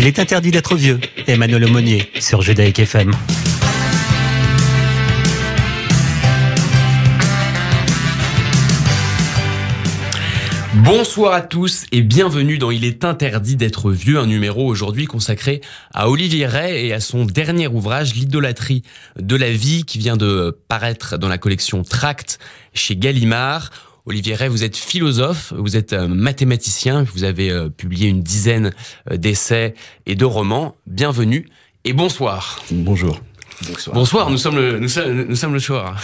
Il est interdit d'être vieux. Emmanuel Monnier sur Judaïque FM. Bonsoir à tous et bienvenue dans Il est interdit d'être vieux, un numéro aujourd'hui consacré à Olivier Ray et à son dernier ouvrage, L'idolâtrie de la vie, qui vient de paraître dans la collection Tract chez Gallimard. Olivier Rey, vous êtes philosophe, vous êtes euh, mathématicien, vous avez euh, publié une dizaine euh, d'essais et de romans. Bienvenue et bonsoir. Bonjour. Bonsoir. nous sommes le, nous, sommes, le soir.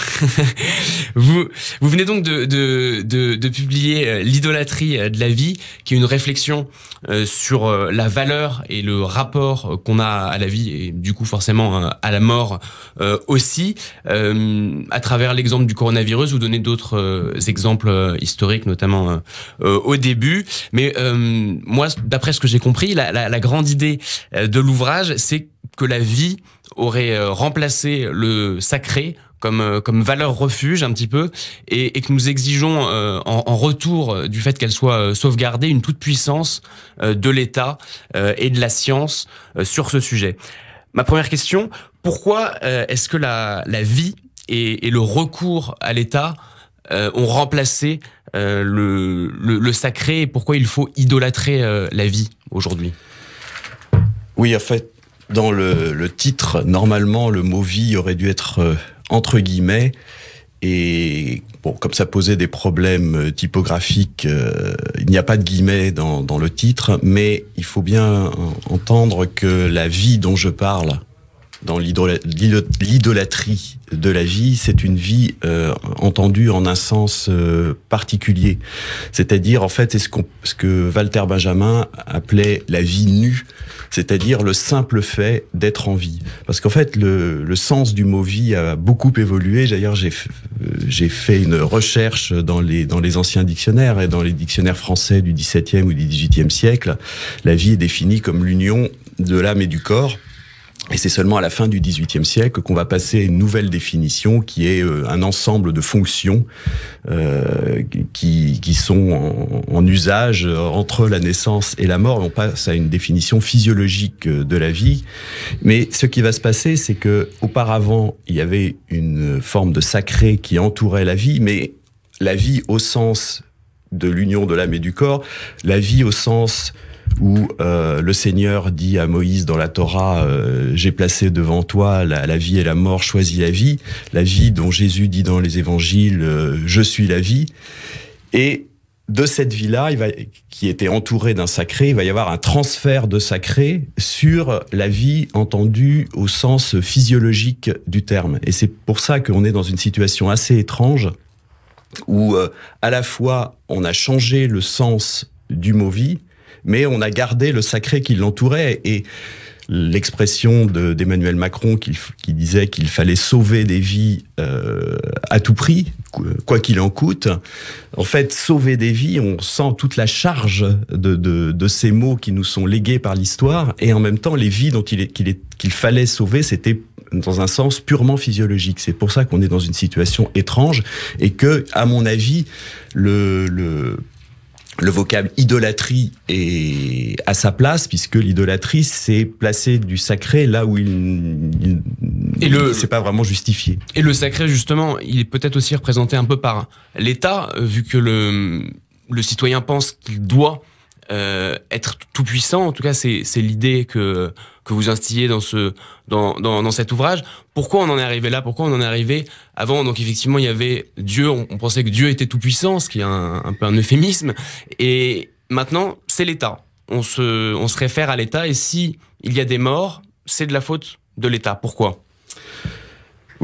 vous, vous venez donc de, publier euh, L'idolâtrie euh, de la vie, qui est une réflexion euh, sur la valeur et le rapport qu'on a à la vie et du coup forcément à la mort aussi. À travers l'exemple du coronavirus, vous donnez d'autres exemples historiques, notamment au début. Mais moi, d'après ce que j'ai compris, la grande idée de l'ouvrage, c'est que la vie aurait euh, remplacé le sacré comme, euh, comme valeur refuge un petit peu, et, et que nous exigeons euh, en, en, retour du fait qu'elle soit sauvegardée une toute puissance de l'État et de la science sur ce sujet. Ma première question, pourquoi est-ce que la, la vie et, le recours à l'État ont remplacé le, le, le, sacré et pourquoi il faut idolâtrer la vie aujourd'hui Oui, en fait, dans le, titre, normalement, le mot vie aurait dû être euh, entre guillemets. Et bon, comme ça posait des problèmes euh, typographiques, euh, il n'y a pas de guillemets dans le titre, mais il faut bien entendre que la vie dont je parle dans l'idolâtrie de la vie, c'est une vie euh, entendue en un sens euh, particulier. C'est-à-dire, en fait, c'est ce, ce, que Walter Benjamin appelait la vie nue, c'est-à-dire le simple fait d'être en vie. Parce qu'en fait, le, sens du mot vie a beaucoup évolué. D'ailleurs, j'ai fait une recherche dans les, dans les anciens dictionnaires et dans les dictionnaires français du XVIIe ou du XVIIIe siècle. La vie est définie comme l'union de l'âme et du corps. Et c'est seulement à la fin du XVIIIe siècle qu'on va passer une nouvelle définition qui est euh, un ensemble de fonctions euh, qui, qui, sont en, en, usage entre la naissance et la mort. On passe à une définition physiologique euh, de la vie. Mais ce qui va se passer, c'est que auparavant, il y avait une forme de sacré qui entourait la vie, mais la vie au sens de l'union de l'âme et du corps, la vie au sens où euh, le Seigneur dit à Moïse dans la Torah, euh, j'ai placé devant toi la, vie et la mort, choisis la vie, la vie dont Jésus dit dans les évangiles, euh, je suis la vie. Et de cette vie-là, qui était entourée d'un sacré, il va y avoir un transfert de sacré sur la vie entendue au sens physiologique du terme. Et c'est pour ça qu'on est dans une situation assez étrange où à la fois on a changé le sens du mot vie, mais on a gardé le sacré qui l'entourait. Et l'expression d'Emmanuel Macron qui, disait qu'il fallait sauver des vies euh, à tout prix, quoi qu'il en coûte. En fait, sauver des vies, on sent toute la charge de, ces mots qui nous sont légués par l'histoire, et en même temps, les vies dont il qu'il fallait sauver, c'était dans un sens purement physiologique. C'est pour ça qu'on est dans une situation étrange et que, à mon avis, le le vocable idolâtrie est à sa place puisque l'idolâtrie c'est placer du sacré là où il, ne c'est pas vraiment justifié. Et le sacré justement, il est peut-être aussi représenté un peu par l'État vu que le le citoyen pense qu'il doit euh, être tout puissant. En tout cas, c'est l'idée que que vous instillez dans ce dans, dans, dans, cet ouvrage. Pourquoi on en est arrivé là Pourquoi on en est arrivé avant Donc effectivement, il y avait Dieu. On, pensait que Dieu était tout puissant, ce qui est un, un peu un euphémisme. Et maintenant, c'est l'État. On se on se réfère à l'État. Et si il y a des morts, c'est de la faute de l'État. Pourquoi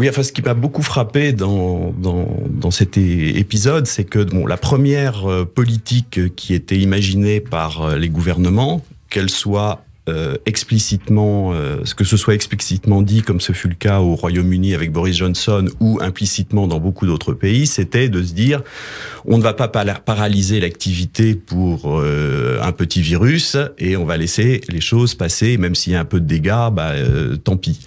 oui, enfin, ce qui m'a beaucoup frappé dans, dans, cet épisode, c'est que bon, la première euh, politique qui était imaginée par euh, les gouvernements, qu'elle soit euh, explicitement, euh, ce que ce soit explicitement dit comme ce fut le cas au Royaume-Uni avec Boris Johnson ou implicitement dans beaucoup d'autres pays, c'était de se dire on ne va pas paralyser l'activité pour euh, un petit virus et on va laisser les choses passer, même s'il y a un peu de dégâts, bah, tant pis.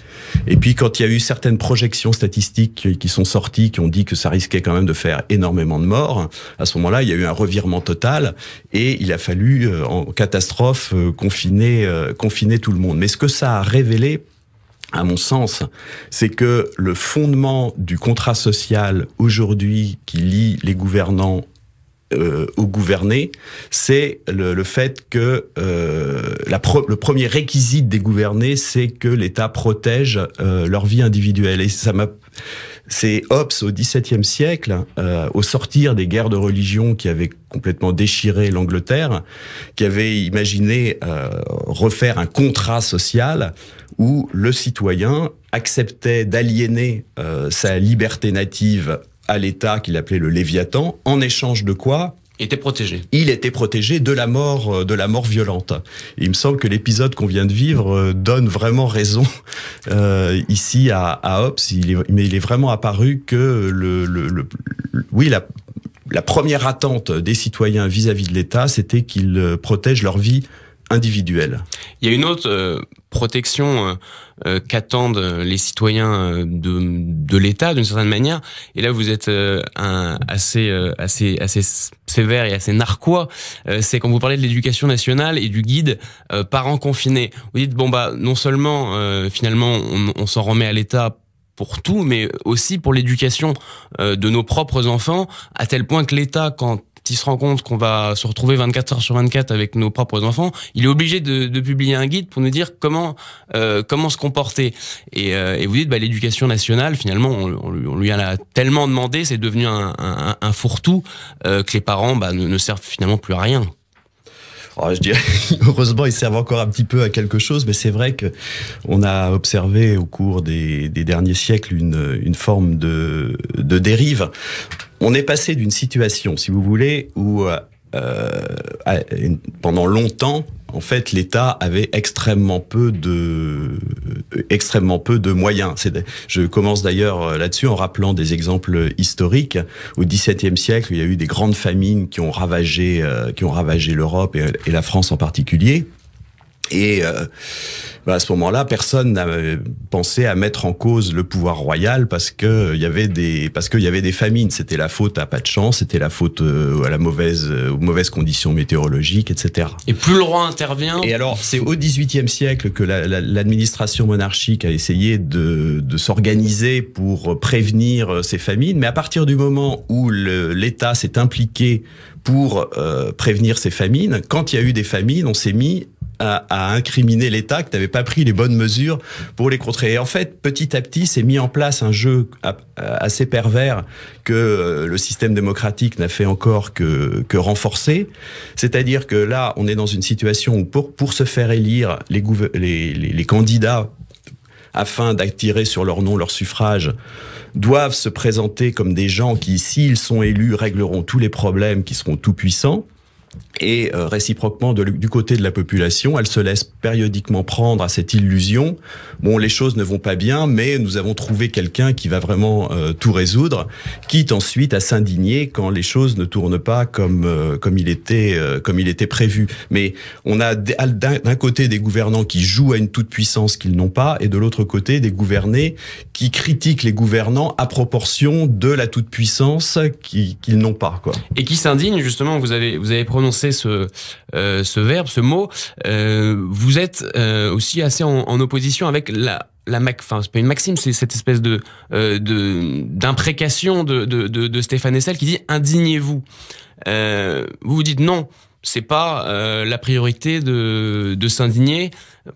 Et puis quand il y a eu certaines projections statistiques qui sont sorties, qui ont dit que ça risquait quand même de faire énormément de morts, à ce moment-là, il y a eu un revirement total et il a fallu en catastrophe confiner confiner tout le monde. Mais ce que ça a révélé, à mon sens, c'est que le fondement du contrat social aujourd'hui qui lie les gouvernants euh, aux gouvernés, c'est le, fait que euh, la le premier réquisite des gouvernés, c'est que l'État protège euh, leur vie individuelle. Et ça m'a c'est Hobbes au XVIIe siècle, euh, au sortir des guerres de religion qui avaient complètement déchiré l'Angleterre, qui avait imaginé euh, refaire un contrat social où le citoyen acceptait d'aliéner euh, sa liberté native à l'État qu'il appelait le Léviathan, en échange de quoi était protégé. Il était protégé de la mort, euh, de la mort violente. il me semble que l'épisode qu'on vient de vivre euh, donne vraiment raison euh, ici à, à Hobbes. Il est, mais il est vraiment apparu que le, le, oui, la, la première attente des citoyens vis-à-vis -vis de l'État, c'était qu'ils protègent leur vie il y a une autre euh, protection euh, euh, qu'attendent les citoyens de, l'État d'une certaine manière. Et là, vous êtes un, assez, assez, assez sévère et assez narquois. c'est quand vous parlez de l'éducation nationale et du guide parents confinés. Vous dites bon bah non seulement finalement on, on s'en remet à l'État pour tout, mais aussi pour l'éducation de nos propres enfants, à tel point que l'État, quand il se rend compte qu'on va se retrouver 24 heures sur 24 avec nos propres enfants, il est obligé de, publier un guide pour nous dire comment euh, comment se comporter. Euh, et, vous dites, bah, l'éducation nationale, finalement, on, lui en a tellement demandé, c'est devenu un, un, fourre-tout euh, que les parents bah, ne, ne servent finalement plus à rien. Oh, je dirais, heureusement, ils servent encore un petit peu à quelque chose, mais c'est vrai que on a observé au cours des, derniers siècles une, forme de, de dérive on est passé d'une situation, si vous voulez, où euh, euh, pendant longtemps, en fait, l'État avait extrêmement peu de, extrêmement peu de moyens. Je commence d'ailleurs euh, là-dessus en rappelant des exemples historiques. Au XVIIe siècle, il y a eu des grandes famines qui ont ravagé, euh, qui ont ravagé l'Europe et la France en particulier. Et euh, bah à ce moment-là, personne n'a pensé à mettre en cause le pouvoir royal parce que il euh, y avait des parce qu'il y avait des famines. C'était la faute à pas de chance, c'était la faute euh, à la mauvaise aux mauvaises conditions météorologiques, etc. Et plus le roi intervient. Et alors, c'est au XVIIIe siècle que l'administration monarchique a essayé de, s'organiser pour prévenir ces famines. Mais à partir du moment où l'État s'est impliqué pour prévenir ces famines. Quand il y a eu des famines, on s'est mis à, incriminer l'État que tu n'avais pas pris les bonnes mesures pour les contrer. Et en fait, petit à petit, c'est mis en place un jeu assez pervers que euh, le système démocratique n'a fait encore que, renforcer. C'est-à-dire que là, on est dans une situation où pour, pour se faire élire, les, les candidats afin d'attirer sur leur nom leur suffrage, doivent se présenter comme des gens qui, s'ils sont élus, régleront tous les problèmes, qui seront tout puissants. Et euh, réciproquement, du côté de la population, elle se laisse périodiquement prendre à cette illusion. Bon, les choses ne vont pas bien, mais nous avons trouvé quelqu'un qui va vraiment euh, tout résoudre, quitte ensuite à s'indigner quand les choses ne tournent pas comme euh, comme il était comme il était prévu. Mais on a d'un côté des gouvernants qui jouent à une toute puissance qu'ils n'ont pas, et de l'autre côté des gouvernés qui critiquent les gouvernants à proportion de la toute puissance qu'ils n'ont pas. Quoi. Et qui s'indignent justement. Vous avez vous avez prononcer ce, euh, ce verbe, ce mot, euh, vous êtes euh, aussi assez en, opposition avec la la Mac, enfin pas une maxime, c'est cette espèce de d'imprécation de de, de, Stéphane Hessel qui dit indignez-vous. vous vous dites non, c'est pas la priorité de, de s'indigner.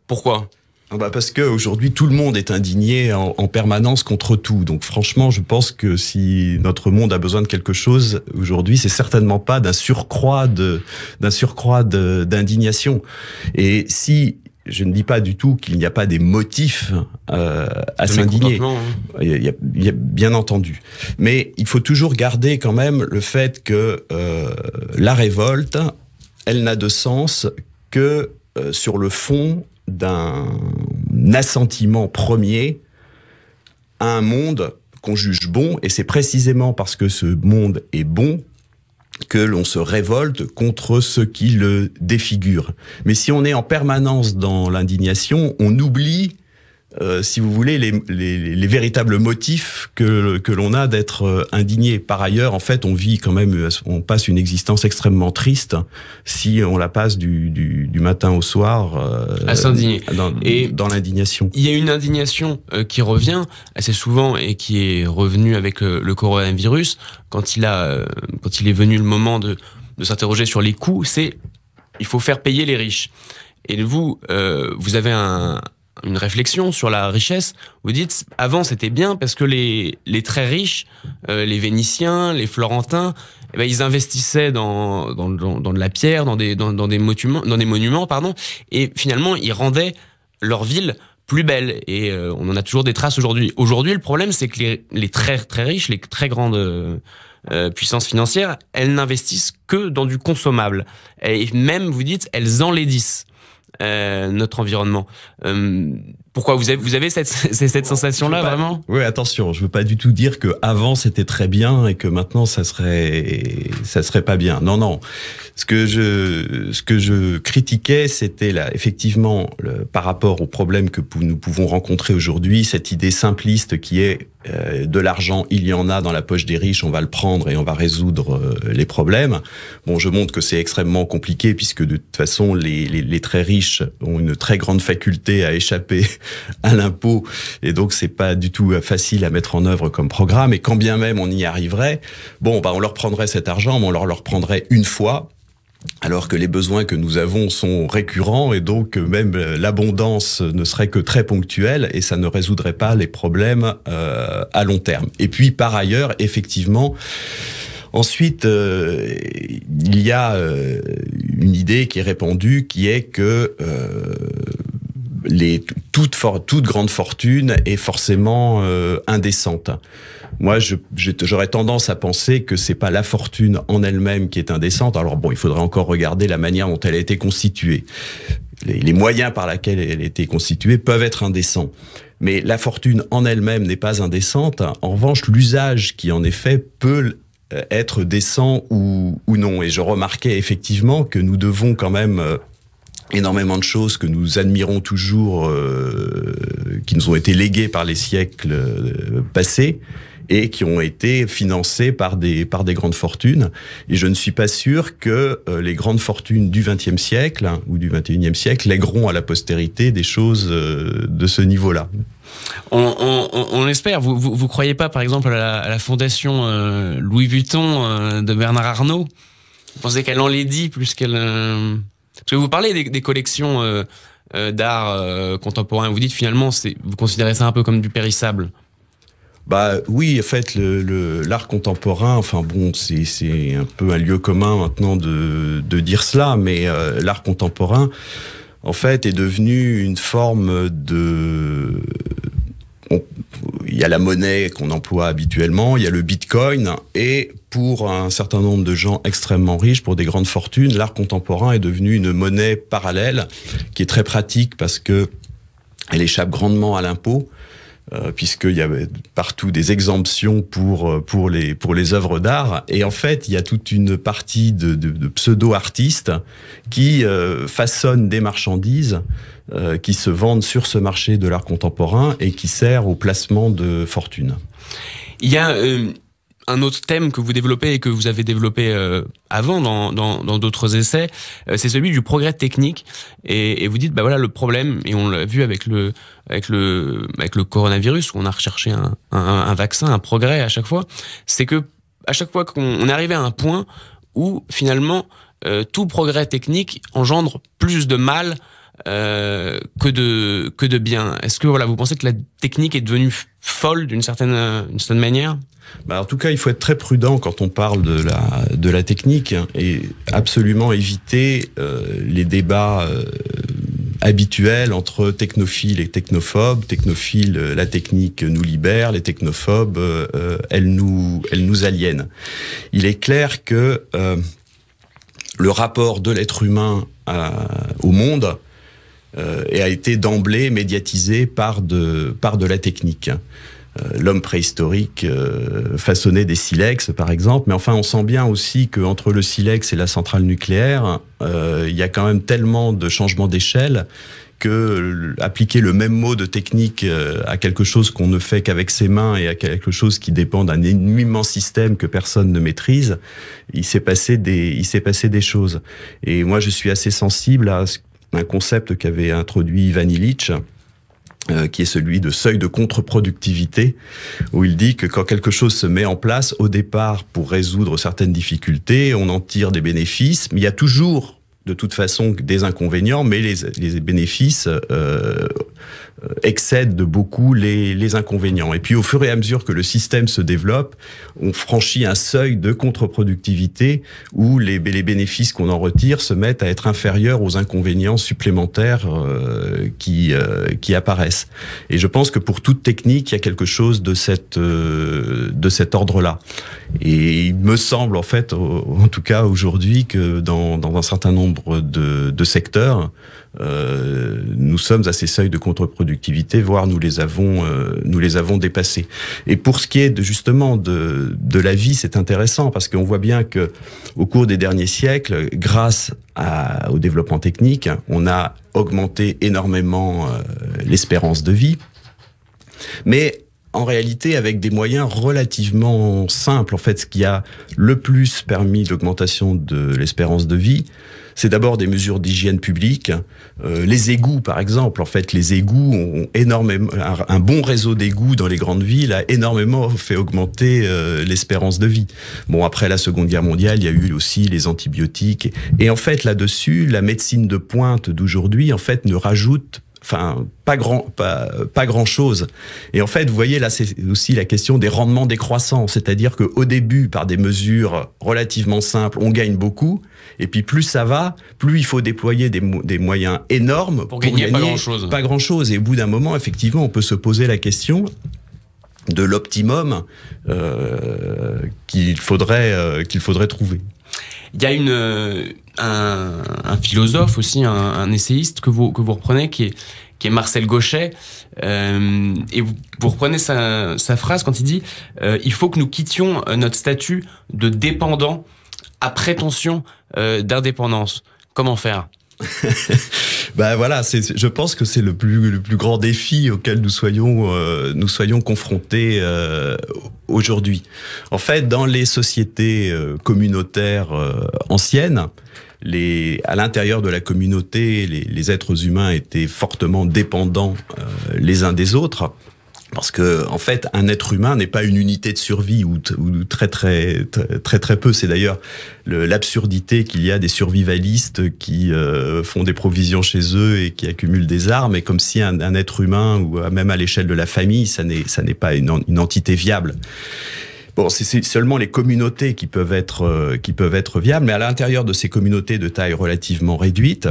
Pourquoi bah parce que aujourd'hui tout le monde est indigné en, permanence contre tout. Donc franchement, je pense que si notre monde a besoin de quelque chose aujourd'hui, c'est certainement pas d'un surcroît de d'un surcroît d'indignation. Et si je ne dis pas du tout qu'il n'y a pas des motifs euh, à s'indigner. Hein. Il, bien entendu, mais il faut toujours garder quand même le fait que euh, la révolte, elle n'a de sens que euh, sur le fond d'un assentiment premier à un monde qu'on juge bon, et c'est précisément parce que ce monde est bon que l'on se révolte contre ce qui le défigure. Mais si on est en permanence dans l'indignation, on oublie euh, si vous voulez, les, les, les véritables motifs que, que l'on a d'être euh, indigné. Par ailleurs, en fait, on vit quand même, euh, on passe une existence extrêmement triste si on la passe du, du, du matin au soir à s'indigner. Dans, et dans l'indignation. Il y a une indignation qui revient assez souvent et qui est revenue avec le coronavirus quand il a, quand il est venu le moment de, de s'interroger sur les coûts. C'est il faut faire payer les riches. Et vous, vous avez un, une réflexion sur la richesse. Vous dites, avant c'était bien parce que les, les très riches, euh, les Vénitiens, les Florentins, eh ben, ils investissaient dans, dans, de la pierre, dans des, dans, des, monuments, dans des monuments, pardon, et finalement ils rendaient leur ville plus belle. Et euh, on en a toujours des traces aujourd'hui. Aujourd'hui, le problème, c'est que les, très très riches, les très grandes euh, puissances financières, elles n'investissent que dans du consommable. Et même, vous dites, elles enlaidissent. Euh, notre environnement. Euh, pourquoi vous avez, vous avez cette, cette sensation-là vraiment Oui, attention, je veux pas du tout dire que avant c'était très bien et que maintenant ça serait ça serait pas bien. Non, non. Ce que je ce que je critiquais, c'était là effectivement le, par rapport au problème que nous pouvons rencontrer aujourd'hui, cette idée simpliste qui est euh, de l'argent, il y en a dans la poche des riches, on va le prendre et on va résoudre euh, les problèmes. Bon, je montre que c'est extrêmement compliqué puisque de toute façon, les, très riches ont une très grande faculté à échapper à l'impôt et donc c'est pas du tout euh, facile à mettre en œuvre comme programme. Et quand bien même on y arriverait, bon, bah on leur prendrait cet argent, mais on leur, leur prendrait une fois alors que les besoins que nous avons sont récurrents et donc euh, même euh, l'abondance ne serait que très ponctuelle et ça ne résoudrait pas les problèmes euh, à long terme. Et puis par ailleurs, effectivement, Ensuite, il y a une idée qui est répandue qui est que toute grande fortune est forcément indécente. Moi, j'aurais tendance à penser que c'est pas la fortune en elle-même qui est indécente. Alors bon, il faudrait encore regarder la manière dont elle a été constituée. Les, les moyens par lesquels elle a été constituée peuvent être indécents. Mais la fortune en elle-même n'est pas indécente. En revanche, l'usage qui en est fait peut euh, être décent ou, ou non. Et je remarquais effectivement que nous devons quand même euh, énormément de choses que nous admirons toujours, euh, qui nous ont été léguées par les siècles passés, et qui ont été financés par des, par des grandes fortunes. Et je ne suis pas sûr que euh, les grandes fortunes du XXe siècle hein, ou du XXIe siècle lègueront à la postérité des choses euh, de ce niveau-là. On, espère. Vous, vous, croyez pas, par exemple, à la, fondation euh, Louis Vuitton de Bernard Arnault Vous pensez qu'elle en plus qu'elle. Parce que vous parlez des, des collections d'art contemporain. Vous dites finalement, vous considérez ça un peu comme du périssable. Bah oui, en fait, l'art le, l'art contemporain, enfin bon, c'est un peu un lieu commun maintenant de, de dire cela, mais euh, l'art contemporain, en fait, est devenu une forme de... Il y a la monnaie qu'on emploie habituellement, il y a le bitcoin, et pour un certain nombre de gens extrêmement riches, pour des grandes fortunes, l'art contemporain est devenu une monnaie parallèle qui est très pratique parce que elle échappe grandement à l'impôt euh, puisqu'il y avait partout des exemptions pour euh, pour les pour les œuvres d'art. Et en fait, il y a toute une partie de, pseudo-artistes qui euh, façonnent des marchandises qui se vendent sur ce marché de l'art contemporain et qui sert au placement de fortune. Il y a un autre thème que vous développez et que vous avez développé euh, avant dans d'autres dans, d'autres essais, euh, c'est celui du progrès technique. Et, vous dites, bah voilà, le problème, et on l'a vu avec le, avec, le, avec le coronavirus, où on a recherché un, un, vaccin, un progrès à chaque fois, c'est que à chaque fois qu'on est arrivé à un point où finalement euh, tout progrès technique engendre plus de mal euh, que de que de bien. Est-ce que voilà, vous pensez que la technique est devenue folle d'une certaine euh, une certaine manière bah, en tout cas, il faut être très prudent quand on parle de la de la technique et absolument éviter euh, les débats habituels entre technophiles et technophobes. Technophiles, la technique nous libère, les technophobes, euh, elle nous, elle nous aliène. Il est clair que le rapport de l'être humain à, au monde euh, et a été d'emblée médiatisé par de, par de la technique. Euh, l'homme préhistorique euh, façonnait des silex, par exemple, mais enfin, on sent bien aussi qu'entre le silex et la centrale nucléaire, il y a quand même tellement de changements d'échelle que appliquer le même mot de technique à quelque chose qu'on ne fait qu'avec ses mains et à quelque chose qui dépend d'un immense système que personne ne maîtrise, il s'est passé des il s'est passé des choses. Et moi je suis assez sensible à ce un concept qu'avait introduit Ivan Illich, euh, qui est celui de seuil de contre-productivité, où il dit que quand quelque chose se met en place au départ pour résoudre certaines difficultés, on en tire des bénéfices, mais il y a toujours de toute façon des inconvénients, mais les, bénéfices euh, euh, excède de beaucoup les, les, inconvénients. Et puis au fur et à mesure que le système se développe, on franchit un seuil de contre-productivité où les, les bénéfices qu'on en retire se mettent à être inférieurs aux inconvénients supplémentaires euh, qui, euh, qui apparaissent. Et je pense que pour toute technique, il y a quelque chose de, cette, de cet ordre-là. Et il me semble en fait, en tout cas aujourd'hui, que dans, dans un certain nombre de, de secteurs, euh, nous sommes à ces seuils de contre-productivité, voire nous les avons, euh, nous les avons dépassés. Et pour ce qui est de, justement de, de la vie, c'est intéressant parce qu'on voit bien que au cours des derniers siècles, grâce au développement technique, on a augmenté énormément euh, l'espérance de vie, mais en réalité avec des moyens relativement simples. En fait, ce qui a le plus permis l'augmentation de l'espérance de vie, c'est d'abord des mesures d'hygiène publique, euh, les égouts, par exemple. En fait, les égouts ont énormément, un, bon réseau d'égouts dans les grandes villes a énormément fait augmenter euh, l'espérance de vie. Bon, après la Seconde Guerre mondiale, il y a eu aussi les antibiotiques. et en fait, là-dessus, la médecine de pointe d'aujourd'hui, en fait, ne rajoute Enfin, pas grand, pas, pas grand chose. Et en fait, vous voyez, là, c'est aussi la question des rendements décroissants. C'est-à-dire que au début, par des mesures relativement simples, on gagne beaucoup. Et puis, plus ça va, plus il faut déployer des, moyens énormes pour, gagner, pas grand chose. Pas grand chose. Et au bout d'un moment, effectivement, on peut se poser la question de l'optimum euh, qu'il faudrait, euh, qu'il faudrait trouver. Il y a une, un, philosophe aussi, un, essayiste que vous, que vous reprenez, qui est, qui est Marcel Gauchet. Euh, et vous, reprenez sa, phrase quand il dit euh, Il faut que nous quittions euh, notre statut de dépendant à prétention d'indépendance. Comment faire ben voilà, c'est, je pense que c'est le plus, le plus grand défi auquel nous soyons, nous soyons confrontés aujourd'hui. En fait, dans les sociétés communautaires anciennes, les, à l'intérieur de la communauté, les, les, êtres humains étaient fortement dépendants euh, les uns des autres. Parce que, en fait, un être humain n'est pas une unité de survie ou, ou très, très très très peu. C'est d'ailleurs l'absurdité qu'il y a des survivalistes qui euh, font des provisions chez eux et qui accumulent des armes. Et comme si un, un être humain ou euh, même à l'échelle de la famille, ça n'est ça n'est pas une, une entité viable. Bon, c'est seulement les communautés qui peuvent être euh, qui peuvent être viables, mais à l'intérieur de ces communautés de taille relativement réduite,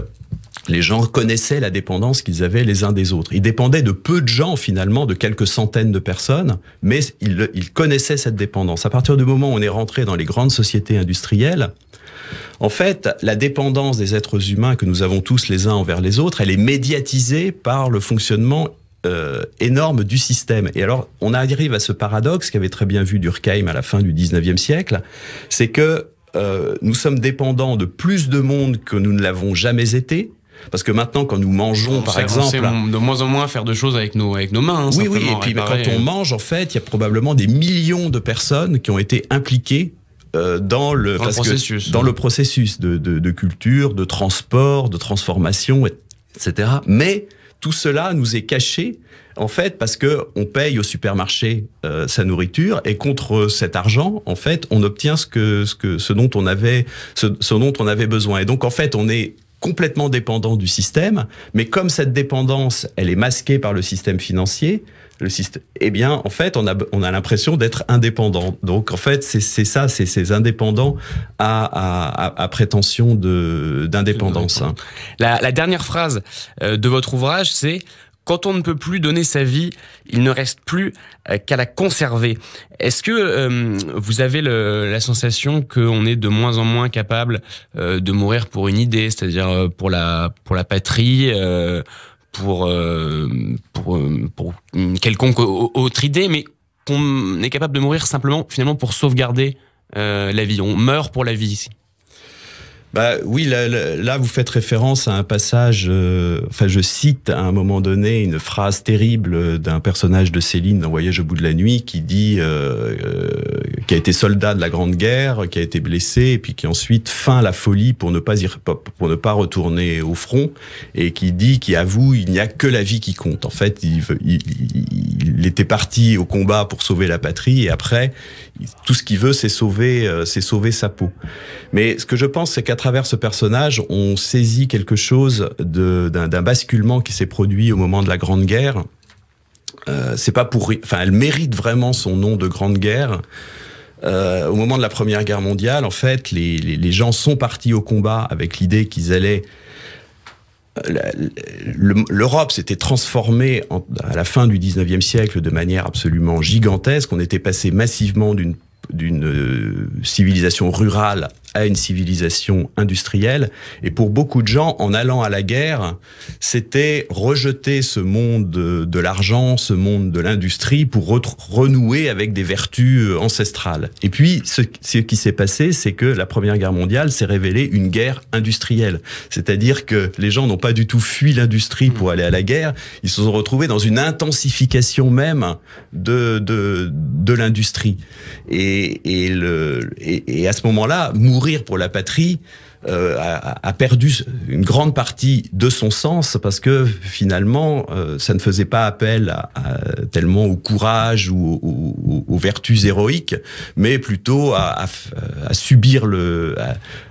les gens connaissaient la dépendance qu'ils avaient les uns des autres. Ils dépendaient de peu de gens finalement, de quelques centaines de personnes, mais ils, ils connaissaient cette dépendance. À partir du moment où on est rentré dans les grandes sociétés industrielles, en fait, la dépendance des êtres humains que nous avons tous les uns envers les autres, elle est médiatisée par le fonctionnement euh, énorme du système. Et alors, on arrive à ce paradoxe qu'avait très bien vu Durkheim à la fin du 19e siècle, c'est que euh, nous sommes dépendants de plus de monde que nous ne l'avons jamais été, parce que maintenant, quand nous mangeons, par exemple, de moins en moins faire de choses avec nos avec nos mains. Hein, oui, oui. Et puis quand on euh. mange, en fait, il y a probablement des millions de personnes qui ont été impliquées dans le, processus, de, culture, de transport, de transformation, etc. Mais tout cela nous est caché en fait, parce que on paye au supermarché euh, sa nourriture et contre cet argent, en fait, on obtient ce que ce que dont on avait ce dont on avait besoin. Et donc, en fait, on est complètement dépendant du système, mais comme cette dépendance, elle est masquée par le système financier, le système, eh bien, en fait, on a, on a l'impression d'être indépendant. Donc, en fait, c'est ça, c'est ces indépendants à, prétention d'indépendance. la, la, dernière phrase euh, de votre ouvrage, c'est quand on ne peut plus donner sa vie, il ne reste plus euh, qu'à la conserver. Est-ce que euh, vous avez la sensation qu'on est de moins en moins capable de mourir pour une idée, c'est-à-dire pour la, pour la patrie euh, pour, euh, euh, pour, quelconque autre idée, mais qu'on est capable de mourir simplement finalement pour sauvegarder euh, la vie. On meurt pour la vie ici. Bah oui, là, vous faites référence à un passage. Euh, enfin, je cite à un moment donné une phrase terrible d'un personnage de Céline dans Voyage au bout de la nuit qui dit, euh, euh, qui a été soldat de la Grande Guerre, qui a été blessé et puis qui ensuite feint la folie pour ne pas pour ne pas retourner au front et qui dit, qui avoue, il n'y a que la vie qui compte. En fait, il, était parti au combat pour sauver la patrie et après, tout ce qu'il veut, c'est sauver, c'est sauver sa peau. Mais ce que je pense, c'est qu'à travers ce personnage, on saisit quelque chose d'un basculement qui s'est produit au moment de la Grande Guerre. Euh, c'est pas pour, enfin, elle mérite vraiment son nom de Grande Guerre. Euh, au moment de la Première Guerre mondiale, en fait, les, gens sont partis au combat avec l'idée qu'ils allaient euh, l'Europe s'était transformée à la fin du 19e siècle de manière absolument gigantesque. On était passé massivement d'une civilisation rurale à une civilisation industrielle. Et pour beaucoup de gens, en allant à la guerre, c'était rejeter ce monde de l'argent, ce monde de l'industrie pour renouer avec des vertus euh, ancestrales. Et puis, ce, qui s'est passé, c'est que la Première Guerre mondiale s'est révélée une guerre industrielle. C'est-à-dire que les gens n'ont pas du tout fui l'industrie pour aller à la guerre. Ils se sont retrouvés dans une intensification même de, de, l'industrie. Et, et, le, et à ce moment-là, mourir pour la patrie euh, a, perdu une grande partie de son sens parce que finalement, euh, ça ne faisait pas appel à, tellement au courage ou aux, vertus héroïques, mais plutôt à, subir le,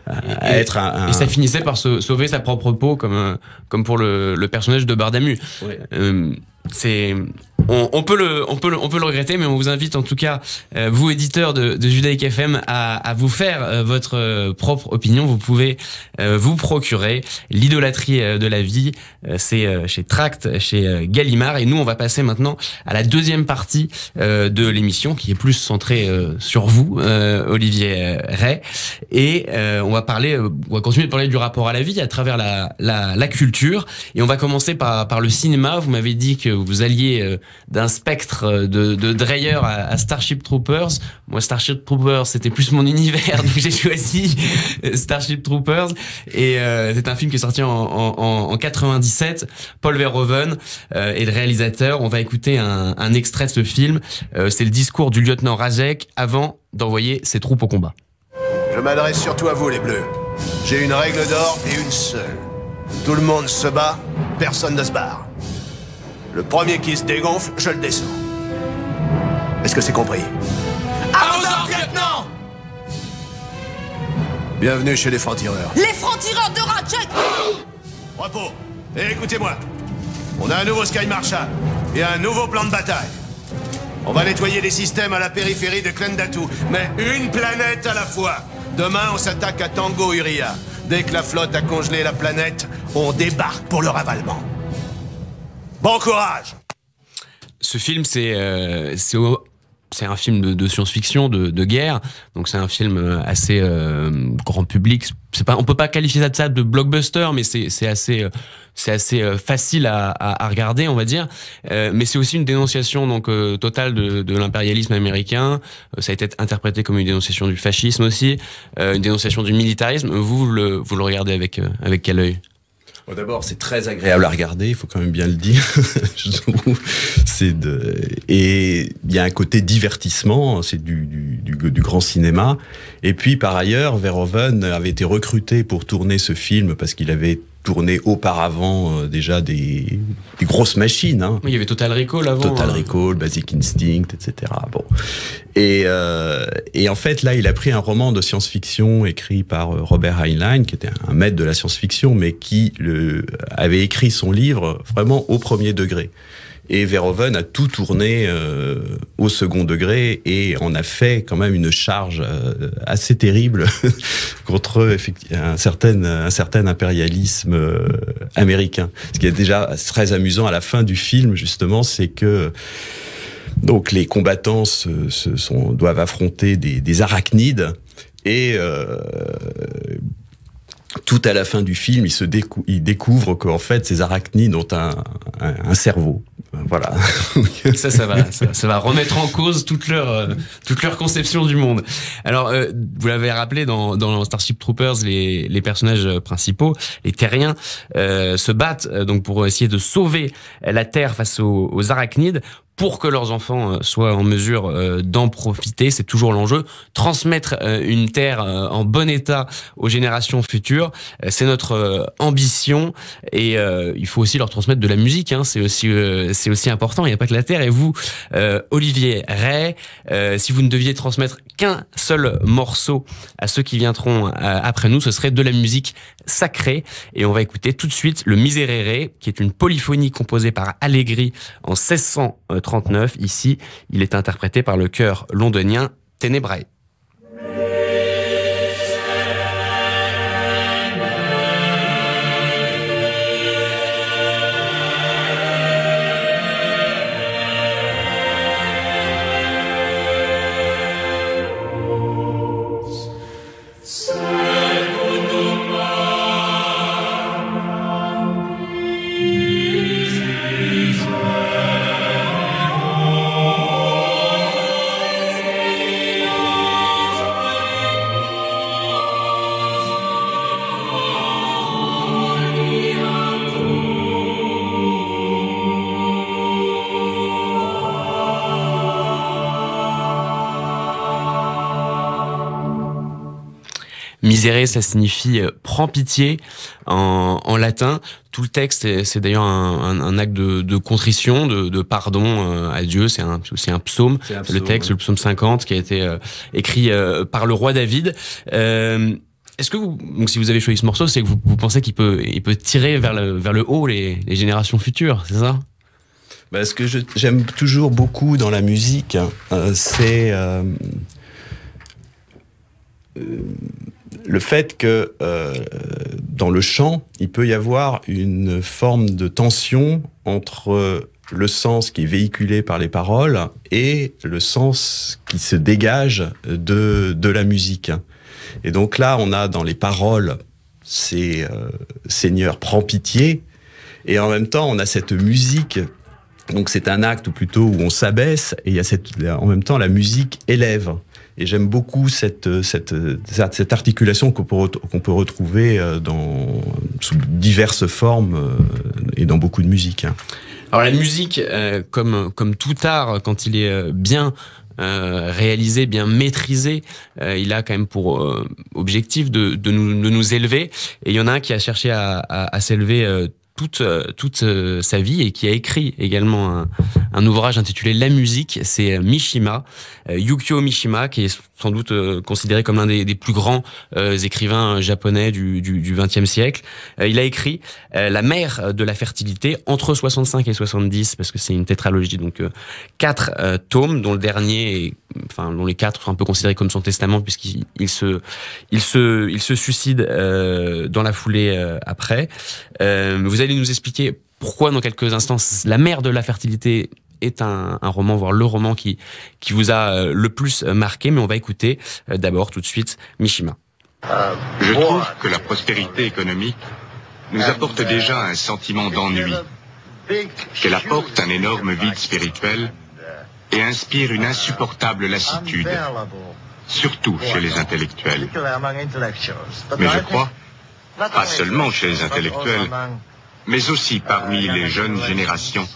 à, être un, Et ça finissait par se sauver sa propre peau, comme euh, comme pour le, personnage de Bardamu. c'est on, peut le, on, peut on peut le regretter, mais on vous invite en tout cas, euh, vous éditeurs de, de Judaïque FM, à, vous faire euh, votre euh, propre opinion. Vous pouvez vous procurer l'idolâtrie de la vie. C'est chez Tract, chez Gallimard. Et nous, on va passer maintenant à la deuxième partie de l'émission, qui est plus centrée sur vous, Olivier Ray. Et on va parler, on va continuer de parler du rapport à la vie à travers la, la, culture. Et on va commencer par, par le cinéma. Vous m'avez dit que vous alliez d'un spectre euh, de, de Dreyer à, Starship Troopers. Moi, Starship Troopers, c'était plus mon univers, donc j'ai choisi euh, Starship Troopers. Et euh, c'est un film qui est sorti en, en, 97. Paul Verhoeven est le réalisateur. On va écouter un, extrait de ce film. c'est le discours du lieutenant Razek avant d'envoyer ses troupes au combat. Je m'adresse surtout à vous, les Bleus. J'ai une règle d'or et une seule. Tout le monde se bat, personne ne se barre. Le premier qui se dégonfle, je le descends. Est-ce que c'est compris ordres, lieutenant Bienvenue chez les francs-tireurs. Les francs-tireurs de Ratchet Repos. Et écoutez-moi. On a un nouveau Sky et un nouveau plan de bataille. On va nettoyer les systèmes à la périphérie de Klendatu, mais une planète à la fois. Demain, on s'attaque à Tango Uria. Dès que la flotte a congelé la planète, on débarque pour le ravalement. Bon courage Ce film, c'est euh, un film de, science-fiction, de, guerre. Donc c'est un film euh, assez euh, grand public. C'est pas, on peut pas qualifier ça de ça de blockbuster, mais c'est assez, assez facile à, regarder, on va dire. mais c'est aussi une dénonciation donc totale de, l'impérialisme américain. ça a été interprété comme une dénonciation du fascisme aussi, une dénonciation du militarisme. Vous, vous le, regardez avec avec quel œil D'abord, c'est très agréable à regarder, il faut quand même bien le dire. je De... Et il y a un côté divertissement, c'est du, du, grand cinéma. Et puis, par ailleurs, Verhoeven avait été recruté pour tourner ce film parce qu'il avait tourner auparavant euh, déjà des, grosses machines. Hein. il y avait Total Recall avant. Total hein. Recall, Basic Instinct, etc. Bon. Euh, et, en fait, là, il a pris un roman de science-fiction écrit par euh, Robert Heinlein, qui était un maître de la science-fiction, mais qui avait écrit son livre vraiment au premier degré. Et Verhoeven a tout tourné euh, au second degré et en a fait quand même une charge euh, assez terrible contre un certain, un certain impérialisme euh, américain. Ce qui est déjà très amusant à la fin du film, justement, c'est que... Donc les combattants se, sont, doivent affronter des, des arachnides et tout à la fin du film, il se découvre qu'en fait, ces arachnides ont un, cerveau. Voilà. ça, ça va, remettre en cause toute leur, euh, toute leur conception du monde. Alors, euh, vous l'avez rappelé dans, dans Starship Troopers, les, personnages principaux, les Terriens, euh, se battent donc pour essayer de sauver la Terre face aux arachnides pour que leurs enfants euh, soient en mesure euh, d'en profiter, c'est toujours l'enjeu. Transmettre euh, une terre en bon état aux générations futures, c'est notre ambition. Et il faut aussi leur transmettre de la musique, hein. c'est aussi c'est aussi important. Il n'y a pas que la terre. Et vous, Olivier Ray, si vous ne deviez transmettre qu'un seul morceau à ceux qui viendront euh, après nous, ce serait de la musique sacrée. Et on va écouter tout de suite le Miserere, qui est une polyphonie composée par Allegri en 1639. Ici, il est interprété par le chœur londonien Tenebrae. Miséré, ça signifie euh, prends pitié en, latin. Tout le texte, c'est d'ailleurs un, acte de, contrition, de, pardon euh, à Dieu. C'est un, aussi un psaume, le texte, le psaume 50, qui a été euh, écrit par le roi David. est-ce que vous, donc si vous avez choisi ce morceau, c'est que vous, pensez qu'il peut, il peut tirer vers le, vers le haut les, générations futures, c'est ça bah, ce que j'aime toujours beaucoup dans la musique, c'est le fait que euh, dans le chant, il peut y avoir une forme de tension entre le sens qui est véhiculé par les paroles et le sens qui se dégage de, de la musique. Et donc là, on a dans les paroles, c'est euh, Seigneur, prend pitié, et en même temps, on a cette musique donc c'est un acte plutôt où on s'abaisse et il y a cette, en même temps la musique élève. Et j'aime beaucoup cette, euh, euh, cette, cette articulation qu'on peut, qu'on peut retrouver euh, dans, sous diverses formes et dans beaucoup de musique. Hein. Alors la musique, comme, comme tout art, quand il est bien réalisé, bien maîtrisé. il a quand même pour objectif de, de, nous, de nous élever. Et il y en a un qui a cherché à, à, à s'élever toute, euh, toute euh, sa vie et qui a écrit également un, un ouvrage intitulé La musique, c'est euh, Mishima, euh, Yukio Mishima, qui est sans doute considéré comme l'un des, des, plus grands écrivains japonais du, du, e siècle. il a écrit La mère de la fertilité entre 65 et 70, parce que c'est une tétralogie, donc quatre tomes, dont le dernier, enfin dont les quatre sont un peu considérés comme son testament, puisqu'il se, il se, il se suicide dans la foulée après. vous avez allez nous expliquer pourquoi dans quelques instants la mère de la fertilité est un, roman, voire le roman qui, qui vous a euh, le plus marqué, mais on va écouter euh, d'abord tout de suite Mishima. Euh, je trouve que la prospérité économique nous apporte déjà un sentiment d'ennui, qu'elle apporte un énorme vide spirituel et inspire une insupportable lassitude, surtout chez les intellectuels. Mais je crois, pas seulement chez les intellectuels, mais aussi parmi les jeunes générations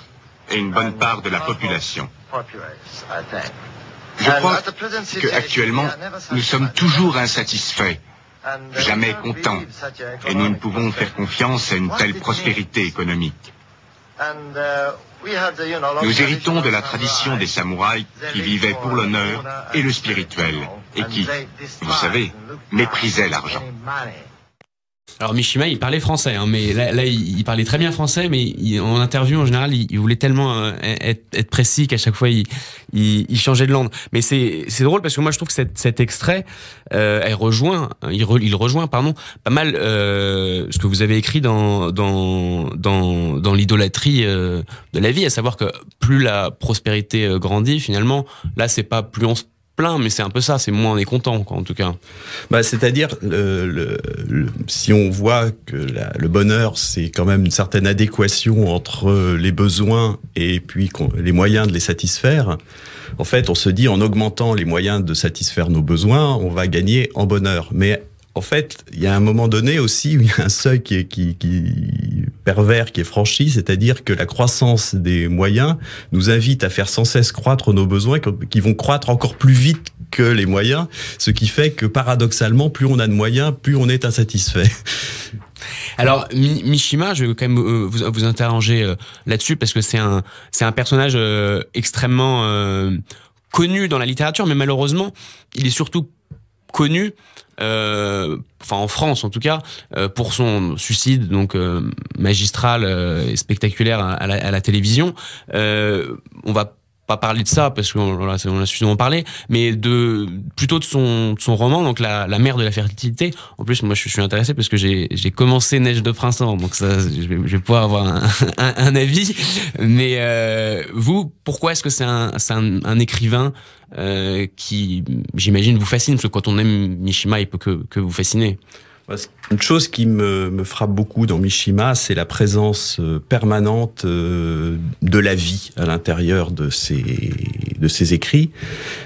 et une bonne part de la population. Je crois qu'actuellement, nous sommes toujours insatisfaits, jamais contents, et nous ne pouvons faire confiance à une telle prospérité économique. Nous héritons de la tradition des samouraïs qui vivaient pour l'honneur et le spirituel, et qui, vous savez, méprisaient l'argent. Alors Mishima, il parlait français, hein, mais là, il parlait très bien français, mais en interview, en général, il, voulait tellement euh, être, précis qu'à chaque fois, il, changeait de langue. Mais c'est drôle parce que moi, je trouve que cet, extrait, euh, elle rejoint, il, rejoint, pardon, pas mal euh, ce que vous avez écrit dans dans dans, dans l'idolâtrie euh, de la vie, à savoir que plus la prospérité grandit, finalement, là, c'est pas plus on mais c'est un peu ça, c'est moins on est content, quoi, en tout cas. Bah, c'est-à-dire, si on voit que le bonheur, c'est quand même une certaine adéquation entre les besoins et puis les moyens de les satisfaire, en fait, on se dit en augmentant les moyens de satisfaire nos besoins, on va gagner en bonheur. Mais en fait, il y a un moment donné aussi où il y a un seuil qui est pervers qui est franchi, c'est-à-dire que la croissance des moyens nous invite à faire sans cesse croître nos besoins qui vont croître encore plus vite que les moyens, ce qui fait que paradoxalement, plus on a de moyens, plus on est insatisfait. Alors, Mishima, je vais quand même euh, vous, interroger euh, là-dessus parce que c'est un personnage euh, extrêmement connu dans la littérature, mais malheureusement, il est surtout connu euh, enfin en France en tout cas, euh, pour son suicide donc euh, magistral et spectaculaire à, la, à la, télévision. on va pas parler de ça parce qu'on on a suffisamment parlé, mais de plutôt de son, son roman, donc la, la, mère de la fertilité. En plus, moi, je, suis intéressé parce que j'ai commencé Neige de printemps, donc ça, je vais, pouvoir avoir un, avis. Mais euh, vous, pourquoi est-ce que c'est un, un, écrivain euh, qui, j'imagine, vous fascine Parce que quand on aime Mishima, il peut que, que vous fasciner. Parce une chose qui me, me frappe beaucoup dans Mishima, c'est la présence euh, permanente euh, de la vie à l'intérieur de ses, de ses écrits.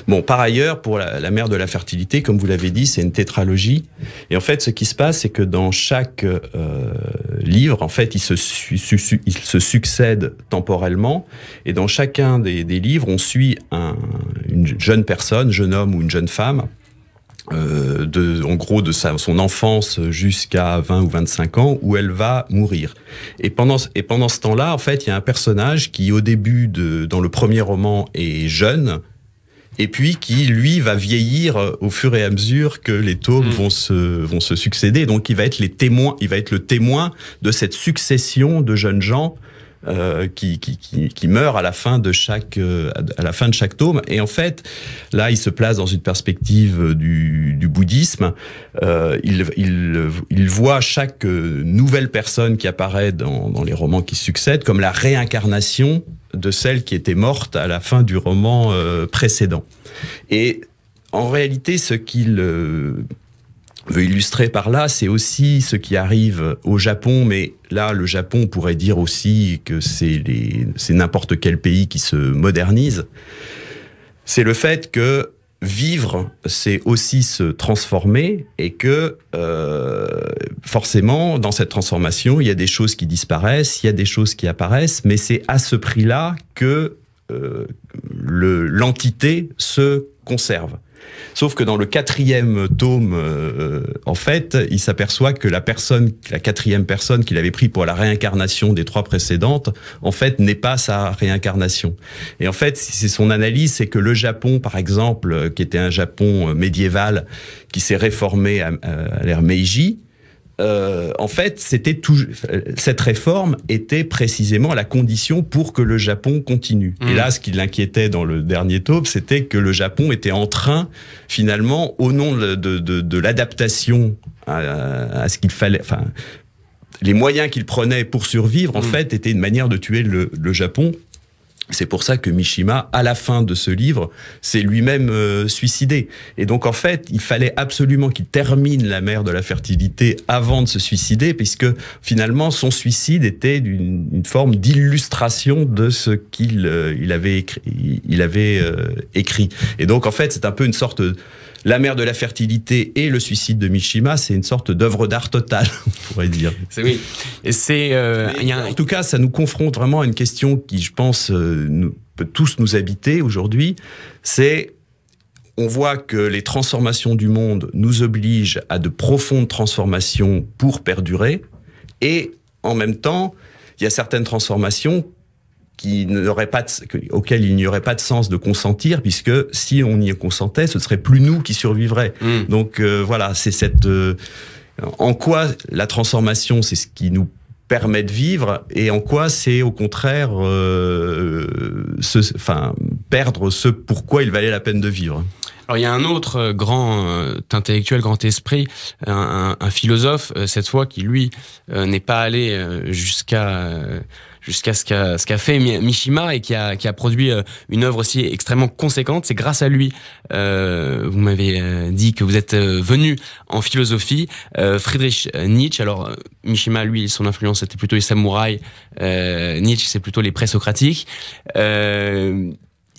Bon, par ailleurs, pour la, mère de la fertilité, comme vous l'avez dit, c'est une tétralogie. Et en fait, ce qui se passe, c'est que dans chaque euh, livre, en fait, il se, il se succède temporellement. Et dans chacun des, des livres, on suit un, une jeune personne, jeune homme ou une jeune femme, euh, de, en gros de sa, son enfance jusqu'à 20 ou 25 ans où elle va mourir. Et pendant, et pendant ce temps-là, en fait, il y a un personnage qui, au début, de, dans le premier roman, est jeune, et puis qui, lui, va vieillir euh, au fur et à mesure que les tomes mm. vont, se, vont se succéder. Donc, il va être, les témoins, il va être le témoin de cette succession de jeunes gens euh, qui, qui, qui, qui, meurt à la fin de chaque euh, à la fin de chaque tome. Et en fait, là, il se place dans une perspective euh, du, du bouddhisme. Euh, il, il, il, voit chaque nouvelle personne qui apparaît dans, dans les romans qui succèdent comme la réincarnation de celle qui était morte à la fin du roman précédent. Et en réalité, ce qu'il veux illustrer par là, c'est aussi ce qui arrive au Japon, mais là, le Japon pourrait dire aussi que c'est n'importe quel pays qui se modernise. C'est le fait que vivre, c'est aussi se transformer et que euh, forcément, dans cette transformation, il y a des choses qui disparaissent, il y a des choses qui apparaissent, mais c'est à ce prix-là que euh, l'entité se conserve. Sauf que dans le quatrième tome, euh, en fait, il s'aperçoit que la personne, la quatrième personne qu'il avait pris pour la réincarnation des trois précédentes, en fait, n'est pas sa réincarnation. Et en fait, c'est son analyse, c'est que le Japon, par exemple, euh, qui était un Japon euh, médiéval, qui s'est réformé à l'ère Meiji, euh, en fait, c'était euh, cette réforme était précisément la condition pour que le Japon continue. Et mmh. là, ce qui l'inquiétait dans le dernier tome, c'était que le Japon était en train, finalement, au nom de, l'adaptation à, ce qu'il fallait, enfin, les moyens qu'il prenait pour survivre, en mmh. fait, étaient une manière de tuer le Japon c'est pour ça que Mishima, à la fin de ce livre, s'est lui-même euh, suicidé. Et donc en fait, il fallait absolument qu'il termine la mer de la fertilité avant de se suicider, puisque finalement son suicide était d'une forme d'illustration de ce qu'il euh, il avait écrit. Il avait, euh, écrit. Et donc en fait, c'est un peu une sorte la mère de la fertilité et le suicide de Mishima, c'est une sorte d'œuvre d'art totale, on pourrait dire. Oui. C'est. Euh, en tout cas, ça nous confronte vraiment à une question qui, je pense, euh, peut tous nous habiter aujourd'hui. C'est on voit que les transformations du monde nous obligent à de profondes transformations pour perdurer, et en même temps, il y a certaines transformations qui n'aurait pas auquel il n'y aurait pas de sens de consentir puisque si on y consentait ce serait plus nous qui survivrait mm. donc euh, voilà c'est cette euh, en quoi la transformation c'est ce qui nous permet de vivre et en quoi c'est au contraire euh, ce, enfin perdre ce pourquoi il valait la peine de vivre alors il y a un autre grand intellectuel, grand esprit, un, philosophe cette fois qui lui n'est pas allé jusqu'à jusqu'à ce qu'a ce qu'a fait Mishima et qui a, qui a produit euh, une œuvre aussi extrêmement conséquente. C'est grâce à lui, euh, vous m'avez euh, dit que vous êtes euh, venu en philosophie, Friedrich Nietzsche. Alors Mishima, lui, son influence c'était plutôt les samouraïs. Nietzsche, c'est plutôt les présocratiques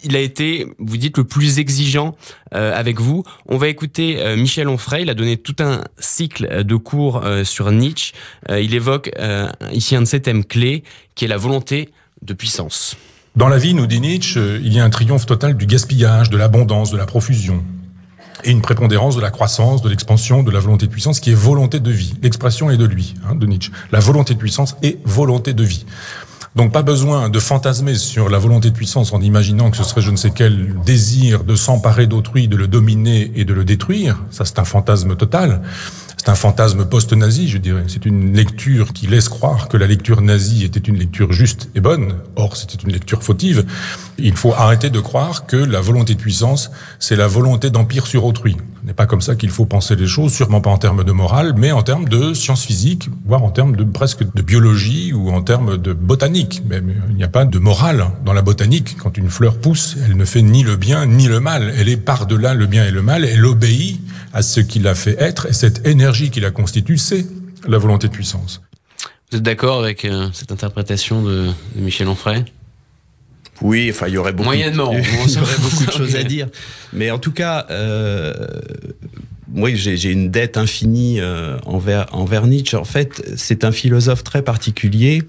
il a été, vous dites, le plus exigeant euh, avec vous. On va écouter euh, Michel Onfray. Il a donné tout un cycle euh, de cours sur Nietzsche. il évoque ici un de ses thèmes clés, qui est la volonté de puissance. Dans la vie, nous dit Nietzsche, il y a un triomphe total du gaspillage, de l'abondance, de la profusion et une prépondérance de la croissance, de l'expansion, de la volonté de puissance qui est volonté de vie. L'expression est de lui, hein, de Nietzsche. La volonté de puissance est volonté de vie. Donc pas besoin de fantasmer sur la volonté de puissance en imaginant que ce serait je ne sais quel désir de s'emparer d'autrui, de le dominer et de le détruire. Ça c'est un fantasme total. C'est un fantasme post-nazi, je dirais. C'est une lecture qui laisse croire que la lecture nazie était une lecture juste et bonne. Or, c'était une lecture fautive. Il faut arrêter de croire que la volonté de puissance, c'est la volonté d'empire sur autrui n'est pas comme ça qu'il faut penser les choses, sûrement pas en termes de morale, mais en termes de sciences physiques, voire en termes de presque de biologie ou en termes de botanique. Mais il n'y a pas de morale dans la botanique. Quand une fleur pousse, elle ne fait ni le bien ni le mal. Elle est par-delà le bien et le mal. Elle obéit à ce qui l'a fait être et cette énergie qui la constitue, c'est la volonté de puissance. Vous êtes d'accord avec euh, cette interprétation de, de Michel Onfray oui, enfin, il y aurait beaucoup. Moyennement, de... aurait beaucoup de choses à dire. Mais en tout cas, euh, oui, j'ai une dette infinie euh, envers, Nietzsche. En fait, c'est un philosophe très particulier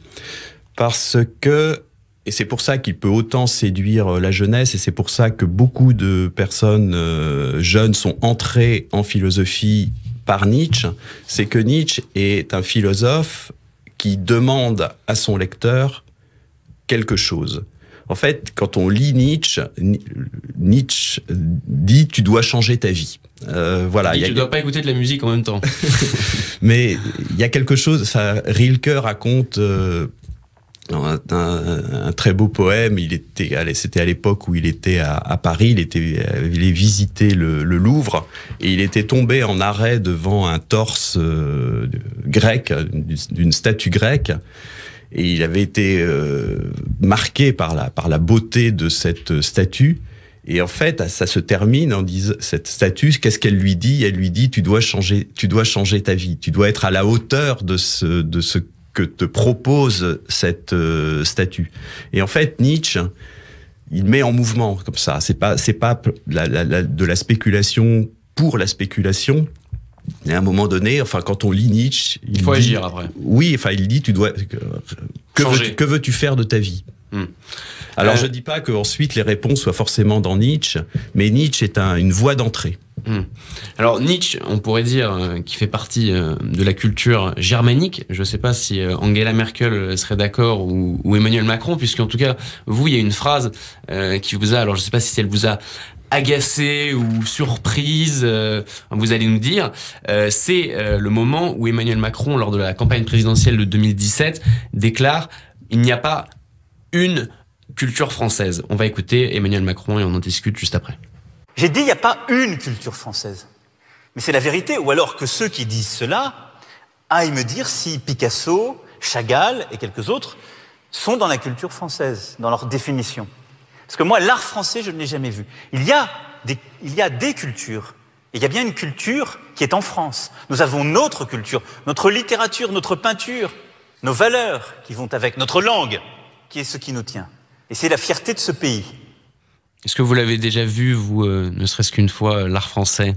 parce que, et c'est pour ça qu'il peut autant séduire euh, la jeunesse, et c'est pour ça que beaucoup de personnes euh, jeunes sont entrées en philosophie par Nietzsche, c'est que Nietzsche est un philosophe qui demande à son lecteur quelque chose. En fait, quand on lit Nietzsche, Nietzsche dit tu dois changer ta vie. Euh, voilà. Il y a... Tu dois pas écouter de la musique en même temps. Mais il y a quelque chose. Rilke raconte. Euh, un, très beau poème. Il était, c'était à l'époque où il était à, Paris. Il était, euh, il est visité le, Louvre et il était tombé en arrêt devant un torse grec, d'une statue grecque et il avait été euh, marqué par la, par la beauté de cette statue. Et en fait, ça se termine en disant cette statue, qu'est-ce qu'elle lui dit Elle lui dit tu dois changer, tu dois changer ta vie, tu dois être à la hauteur de ce de ce que te propose cette euh, statue. Et en fait, Nietzsche, il met en mouvement comme ça. C'est pas pas de la spéculation pour la spéculation. Et à un moment donné, enfin, quand on lit Nietzsche, il, faut dit, agir après. Oui, enfin, il dit, tu dois que, veux, tu faire de ta vie hmm. Alors, euh, je ne dis pas qu'ensuite les réponses soient forcément dans Nietzsche, mais Nietzsche est une voie d'entrée. Hmm. Alors Nietzsche, on pourrait dire euh, qui fait partie euh, de la culture germanique. Je ne sais pas si Angela Merkel serait d'accord ou, ou, Emmanuel Macron, puisqu'en tout cas, vous, il y a une phrase qui vous a, alors je ne sais pas si elle vous a Agacé ou surprise, euh, vous allez nous dire, euh, c'est euh, le moment où Emmanuel Macron, lors de la campagne présidentielle de 2017, déclare il n'y a pas une culture française. On va écouter Emmanuel Macron et on en discute juste après. J'ai dit il n'y a pas une culture française. Mais c'est la vérité. Ou alors que ceux qui disent cela aillent me dire si Picasso, Chagall et quelques autres sont dans la culture française, dans leur définition. Parce que moi, l'art français, je ne l'ai jamais vu. Il y, a des, cultures. Et il y a bien une culture qui est en France. Nous avons notre culture, notre littérature, notre peinture, nos valeurs qui vont avec, notre langue, qui est ce qui nous tient. Et c'est la fierté de ce pays. Est-ce que vous l'avez déjà vu, vous, euh, ne serait-ce qu'une fois, euh, l'art français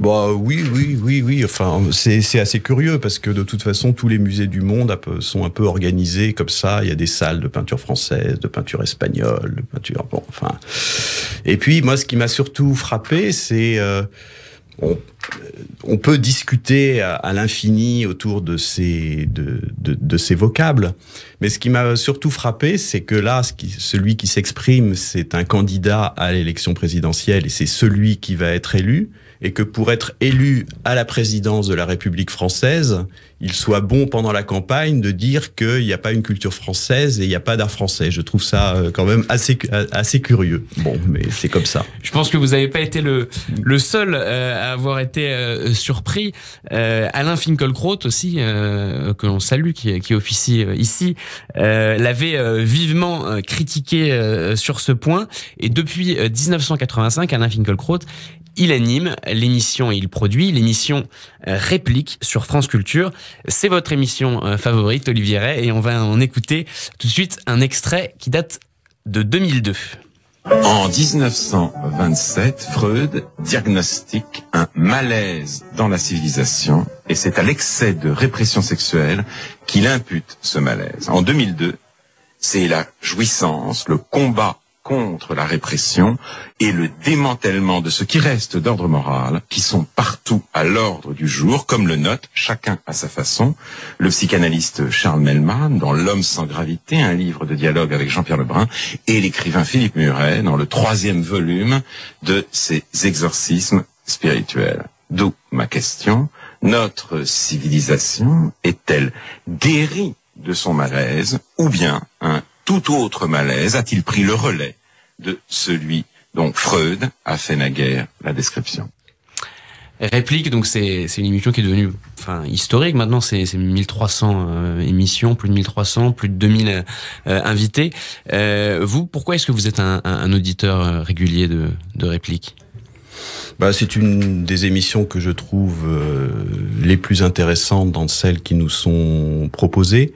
bah oui, oui, oui, oui. Enfin, c'est assez curieux parce que de toute façon, tous les musées du monde sont un peu organisés comme ça. Il y a des salles de peinture française, de peinture espagnole, de peinture. Bon, enfin. Et puis moi, ce qui m'a surtout frappé, c'est euh, on, peut discuter à, l'infini autour de ces, de, de, ces vocables. Mais ce qui m'a surtout frappé, c'est que là, celui qui s'exprime, c'est un candidat à l'élection présidentielle et c'est celui qui va être élu et que pour être élu à la présidence de la République française, il soit bon pendant la campagne de dire qu'il n'y a pas une culture française et il n'y a pas d'art français. Je trouve ça euh, quand même assez, assez curieux. Bon, mais c'est comme ça. Je pense que vous n'avez pas été le, le seul euh, à avoir été euh, surpris. Alain Finkielkraut aussi, que l'on salue, qui, qui officie ici, l'avait vivement critiqué sur ce point. Et depuis 1985, Alain Finkielkraut il anime l'émission et il produit l'émission euh, Réplique sur France Culture. C'est votre émission euh, favorite, Olivier Ray, et on va en écouter tout de suite un extrait qui date de 2002. En 1927, Freud diagnostique un malaise dans la civilisation et c'est à l'excès de répression sexuelle qu'il impute ce malaise. En 2002, c'est la jouissance, le combat contre la répression et le démantèlement de ce qui reste d'ordre moral, qui sont partout à l'ordre du jour, comme le note, chacun à sa façon, le psychanalyste Charles Melman dans L'homme sans gravité, un livre de dialogue avec Jean-Pierre Lebrun, et l'écrivain Philippe Muret dans le troisième volume de ses exorcismes spirituels. D'où ma question, notre civilisation est-elle guérie de son malaise ou bien un tout autre malaise a-t-il pris le relais de celui dont Freud a fait naguère la description Réplique, donc c'est une émission qui est devenue enfin historique. Maintenant, c'est 1300 euh, émissions, plus de 1300, plus de 2000 euh, invités. Euh, vous, pourquoi est-ce que vous êtes un, auditeur régulier de, de Réplique bah, c'est une des émissions que je trouve euh, les plus intéressantes dans celles qui nous sont proposées.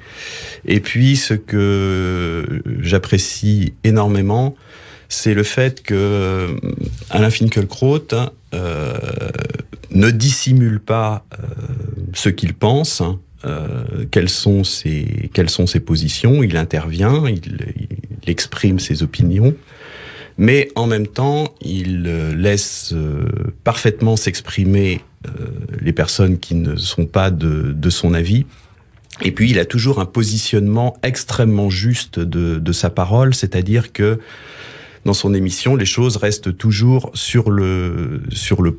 Et puis, ce que j'apprécie énormément, c'est le fait que euh, Alain Finkielkraut hein, euh, ne dissimule pas ce qu'il pense, hein, quelles, sont ses, positions, il intervient, il exprime ses opinions mais en même temps, il euh, laisse euh, parfaitement s'exprimer euh, les personnes qui ne sont pas de, son avis. Et puis, il a toujours un positionnement extrêmement juste de, sa parole, c'est-à-dire que dans son émission, les choses restent toujours sur le,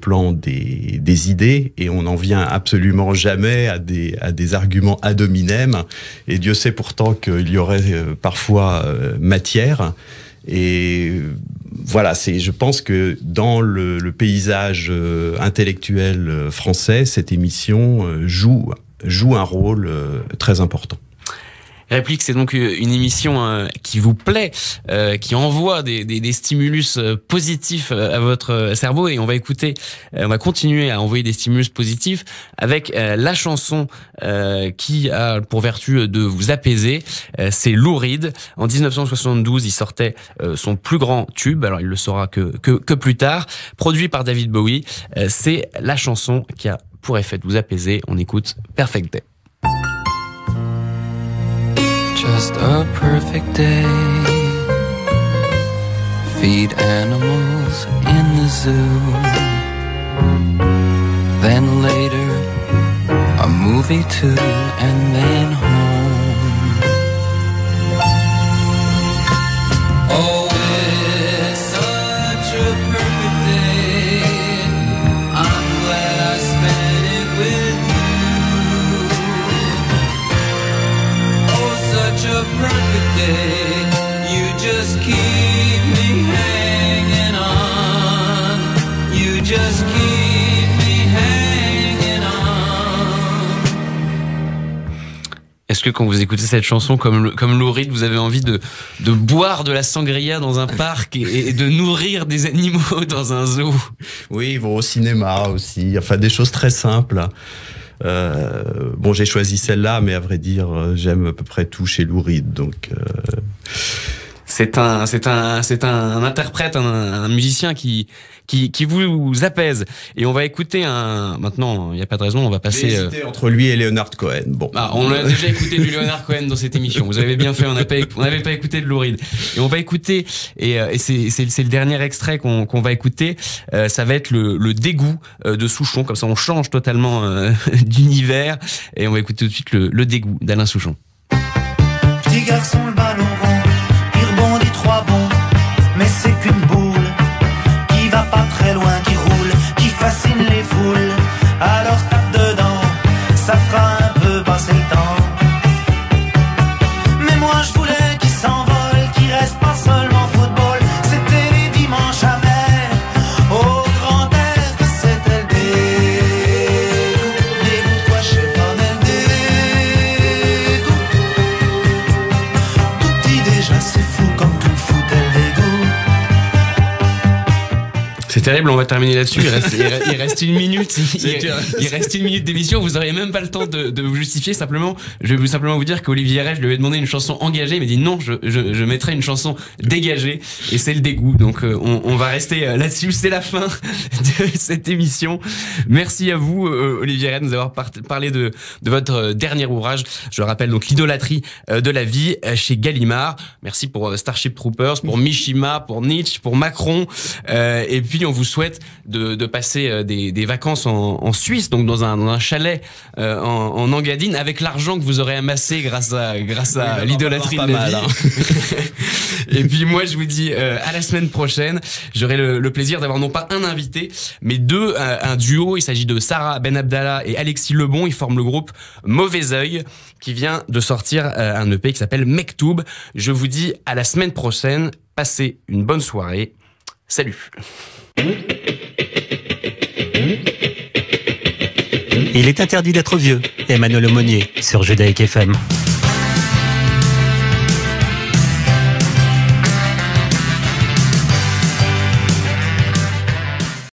plan des, idées et on n'en vient absolument jamais à des, à des arguments ad hominem. Et Dieu sait pourtant qu'il y aurait parfois matière. Et voilà, c'est, je pense que dans le, paysage euh, intellectuel euh, français, cette émission euh, joue, joue un rôle très important. Réplique, c'est donc euh, une émission euh, qui vous plaît, euh, qui envoie des, des, stimulus positifs à votre cerveau et on va écouter, on va continuer à envoyer des stimulus positifs avec la chanson qui a pour vertu de vous apaiser, c'est Louride. En 1972, il sortait son plus grand tube, alors il le saura que, que, que plus tard, produit par David Bowie. C'est la chanson qui a pour effet de vous apaiser. On écoute Perfect Day. just a perfect day. Feed animals in the zoo. Then later, a movie too, and then home. Oh. quand vous écoutez cette chanson, comme, comme vous avez envie de, de boire de la sangria dans un parc et, de nourrir des animaux dans un zoo. Oui, ils vont au cinéma aussi. Enfin, des choses très simples. Euh, bon, j'ai choisi celle-là, mais à vrai dire, euh, j'aime à peu près tout chez Louride, donc. Euh, c'est un, c'est un, c'est un interprète, un, musicien qui, qui, qui, vous apaise. Et on va écouter un. Maintenant, il n'y a pas de raison, on va passer. Euh... entre lui et Leonard Cohen. Bon. Ah, on a déjà écouté du Leonard Cohen dans cette émission. Vous avez bien fait, on n'avait pas, écouté de Louride. Et on va écouter, et, euh, et c'est le dernier extrait qu'on qu'on va écouter, euh, ça va être le, le, dégoût euh, de Souchon. Comme ça, on change totalement d'univers. Et on va écouter tout de suite le, le dégoût d'Alain Souchon. Petit garçon, le ballon c'est qu'une boule qui va pas très loin, qui roule, qui fascine les foules. Alors tape dedans, ça fera terrible, on va terminer là-dessus. Il reste, il, reste, une minute. Il, reste une minute d'émission. Vous n'aurez même pas le temps de, de, vous justifier. Simplement, je vais vous simplement vous dire qu'Olivier Rennes, je lui ai demandé une chanson engagée. Il m'a dit non, je, je, je, mettrai une chanson dégagée. Et c'est le dégoût. Donc, euh, on, on va rester euh, là-dessus. C'est la fin de cette émission. Merci à vous, euh, Olivier Rennes, de nous avoir parlé de, de, votre dernier ouvrage. Je le rappelle donc l'idolâtrie de la vie chez Gallimard. Merci pour Starship Troopers, pour Mishima, pour Nietzsche, pour Macron. et puis, on vous souhaite de, passer euh, des, vacances en, Suisse, donc dans un, chalet euh, en, en Engadine, avec l'argent que vous aurez amassé grâce à, grâce à l'idolâtrie de mal, hein. Et puis moi, je vous dis euh, à la semaine prochaine. J'aurai le, plaisir d'avoir non pas un invité, mais deux, un, duo. Il s'agit de Sarah Ben Abdallah et Alexis Lebon. Ils forment le groupe Mauvais Oeil, qui vient de sortir un EP qui s'appelle Mektoub. Je vous dis à la semaine prochaine. Passez une bonne soirée. Salut il est interdit d'être vieux. Emmanuel Monnier sur Judaïque FM.